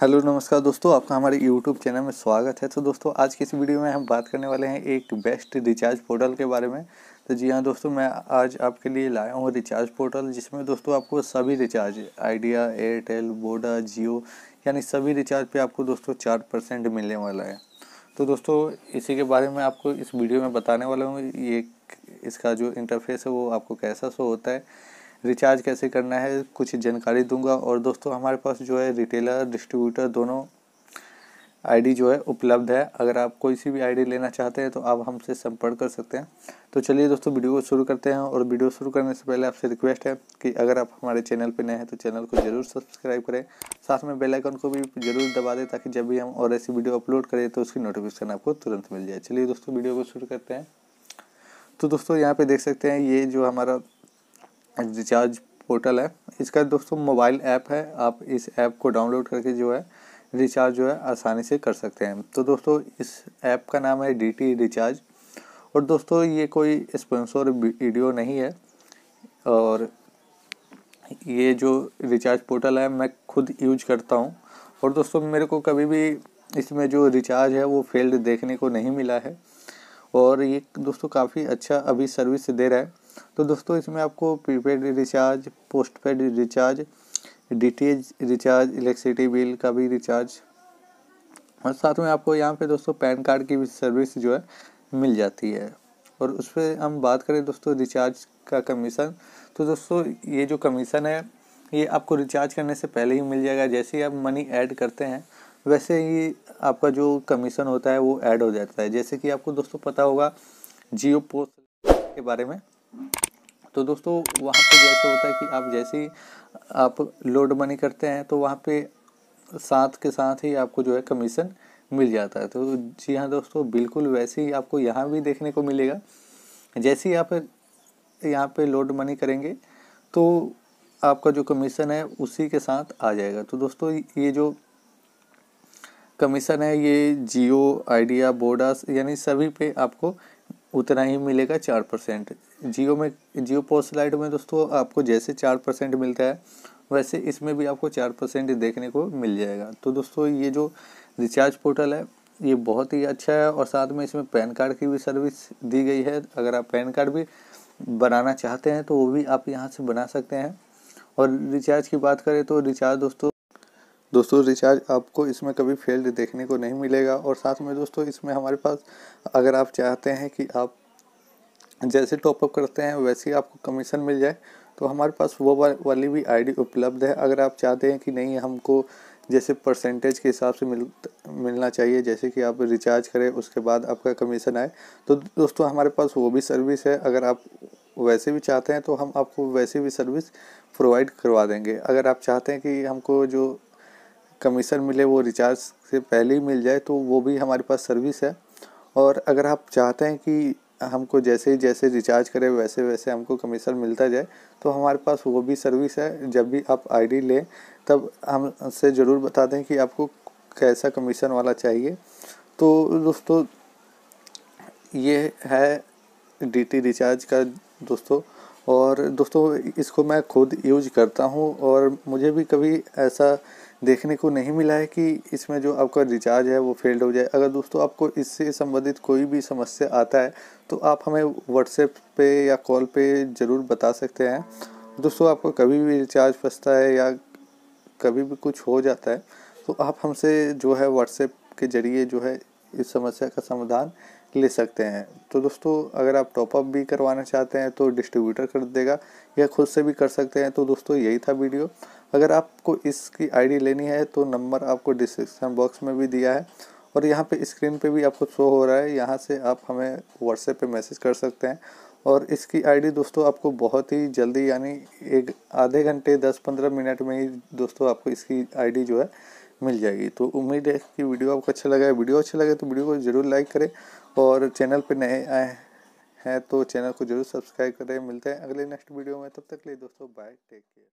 hello नमस्कार दोस्तों आपका हमारे यूट्यूब चैनल में स्वागत है तो दोस्तों आज की इस वीडियो में हम बात करने वाले हैं एक बेस्ट रिचार्ज पोर्टल के बारे में तो जी हाँ दोस्तों मैं आज आपके लिए लाया हूँ रिचार्ज पोर्टल जिसमें दोस्तों आपको सभी recharge Idea Airtel Voda Jio यानी सभी रिचार्ज पर आपको दोस्तों चार परसेंट मिलने वाला है तो दोस्तों इसी के बारे में आपको इस वीडियो में बताने वाला हूँ ये इसका जो इंटरफेस है वो आपको कैसा शो होता है रिचार्ज कैसे करना है कुछ जानकारी दूंगा और दोस्तों हमारे पास जो है रिटेलर डिस्ट्रीब्यूटर दोनों आईडी जो है उपलब्ध है अगर आप कोई सी भी आईडी लेना चाहते हैं तो आप हमसे संपर्क कर सकते हैं तो चलिए दोस्तों वीडियो को शुरू करते हैं और वीडियो शुरू करने से पहले आपसे रिक्वेस्ट है कि अगर आप हमारे चैनल पर नए हैं तो चैनल को जरूर सब्सक्राइब करें साथ में बेल आइकन को भी जरूर दबा दें ताकि जब भी हम और ऐसी वीडियो अपलोड करें तो उसकी नोटिफिकेशन आपको तुरंत मिल जाए चलिए दोस्तों वीडियो को शुरू करते हैं तो दोस्तों यहाँ पे देख सकते हैं ये जो हमारा रिचार्ज पोर्टल है इसका दोस्तों मोबाइल ऐप है आप इस ऐप को डाउनलोड करके जो है रिचार्ज जो है आसानी से कर सकते हैं तो दोस्तों इस ऐप का नाम है डी टी रिचार्ज और दोस्तों ये कोई स्पॉन्सर वीडियो नहीं है और ये जो रिचार्ज पोर्टल है मैं खुद यूज करता हूँ और दोस्तों मेरे को कभी भी इसमें जो रिचार्ज है वो फेल्ड देखने को नहीं मिला है और ये दोस्तों काफ़ी अच्छा अभी सर्विस दे रहा है तो दोस्तों इसमें आपको prepaid recharge postpaid recharge D recharge electricity bill का भी रिचार्ज और साथ में आपको यहाँ पे दोस्तों पैन कार्ड की भी सर्विस जो है मिल जाती है और उस पर हम बात करें दोस्तों रिचार्ज का कमीशन तो दोस्तों ये जो कमीशन है ये आपको रिचार्ज करने से पहले ही मिल जाएगा जैसे ही आप मनी ऐड करते हैं वैसे ही आपका जो कमीशन होता है वो ऐड हो जाता है जैसे कि आपको दोस्तों पता होगा जियो पोस्ट के बारे में तो दोस्तों वहाँ पे जैसे होता है कि आप जैसे ही आप लोड मनी करते हैं तो वहाँ पे साथ के साथ ही आपको जो है कमीशन मिल जाता है तो जी हाँ दोस्तों बिल्कुल वैसे ही आपको यहाँ भी देखने को मिलेगा जैसे ही आप यहाँ पे लोड मनी करेंगे तो आपका जो कमीशन है उसी के साथ आ जाएगा तो दोस्तों ये जो कमीशन है ये जियो आइडिया बोडास यानी सभी पे आपको उतना ही मिलेगा चार परसेंट जियो में जियो पोस्टलाइट में दोस्तों आपको जैसे चार परसेंट मिलता है वैसे इसमें भी आपको चार परसेंट देखने को मिल जाएगा तो दोस्तों ये जो रिचार्ज पोर्टल है ये बहुत ही अच्छा है और साथ में इसमें पैन कार्ड की भी सर्विस दी गई है अगर आप पैन कार्ड भी बनाना चाहते हैं तो वो भी आप यहाँ से बना सकते हैं और रिचार्ज की बात करें तो रिचार्ज दोस्तों दोस्तों रिचार्ज आपको इसमें कभी फेल्ड देखने को नहीं मिलेगा और साथ में दोस्तों इसमें हमारे पास अगर आप चाहते हैं कि आप जैसे टॉपअप करते हैं वैसे ही आपको कमीशन मिल जाए तो हमारे पास वो वाली भी आईडी उपलब्ध है अगर आप चाहते हैं कि नहीं हमको जैसे परसेंटेज के हिसाब से मिल मिलना चाहिए जैसे कि आप रिचार्ज करें उसके बाद आपका कमीशन आए तो दोस्तों हमारे पास वो भी सर्विस है अगर आप वैसे भी चाहते हैं तो हम आपको वैसे भी सर्विस प्रोवाइड करवा देंगे अगर आप चाहते हैं कि हमको जो कमीशन मिले वो रिचार्ज से पहले ही मिल जाए तो वो भी हमारे पास सर्विस है और अगर आप चाहते हैं कि हमको जैसे ही जैसे रिचार्ज करें वैसे वैसे हमको कमीशन मिलता जाए तो हमारे पास वो भी सर्विस है जब भी आप आईडी लें तब हमसे ज़रूर बता दें कि आपको कैसा कमीशन वाला चाहिए तो दोस्तों ये है डीटी रिचार्ज का दोस्तों और दोस्तों इसको मैं खुद यूज करता हूँ और मुझे भी कभी ऐसा देखने को नहीं मिला है कि इसमें जो आपका रिचार्ज है वो फेल्ड हो जाए अगर दोस्तों आपको इससे संबंधित कोई भी समस्या आता है तो आप हमें व्हाट्सएप पे या कॉल पे ज़रूर बता सकते हैं दोस्तों आपको कभी भी रिचार्ज फंसता है या कभी भी कुछ हो जाता है तो आप हमसे जो है व्हाट्सएप के ज़रिए जो है इस समस्या का समाधान ले सकते हैं तो दोस्तों अगर आप टॉपअप भी करवाना चाहते हैं तो डिस्ट्रीब्यूटर कर देगा या खुद से भी कर सकते हैं तो दोस्तों यही था वीडियो अगर आपको इसकी आईडी लेनी है तो नंबर आपको डिस्क्रिप्शन बॉक्स में भी दिया है और यहाँ पे स्क्रीन पे भी आपको शो हो रहा है यहाँ से आप हमें व्हाट्सएप पे मैसेज कर सकते हैं और इसकी आईडी दोस्तों आपको बहुत ही जल्दी यानी एक आधे घंटे दस पंद्रह मिनट में ही दोस्तों आपको इसकी आईडी जो है मिल जाएगी तो उम्मीद है कि वीडियो आपको अच्छा लगा है वीडियो अच्छा लगे तो वीडियो को ज़रूर लाइक करें और चैनल पर नए आए हैं तो चैनल को जरूर सब्सक्राइब करें मिलते हैं अगले नेक्स्ट वीडियो में तब तक लिए दोस्तों बाय टेक केयर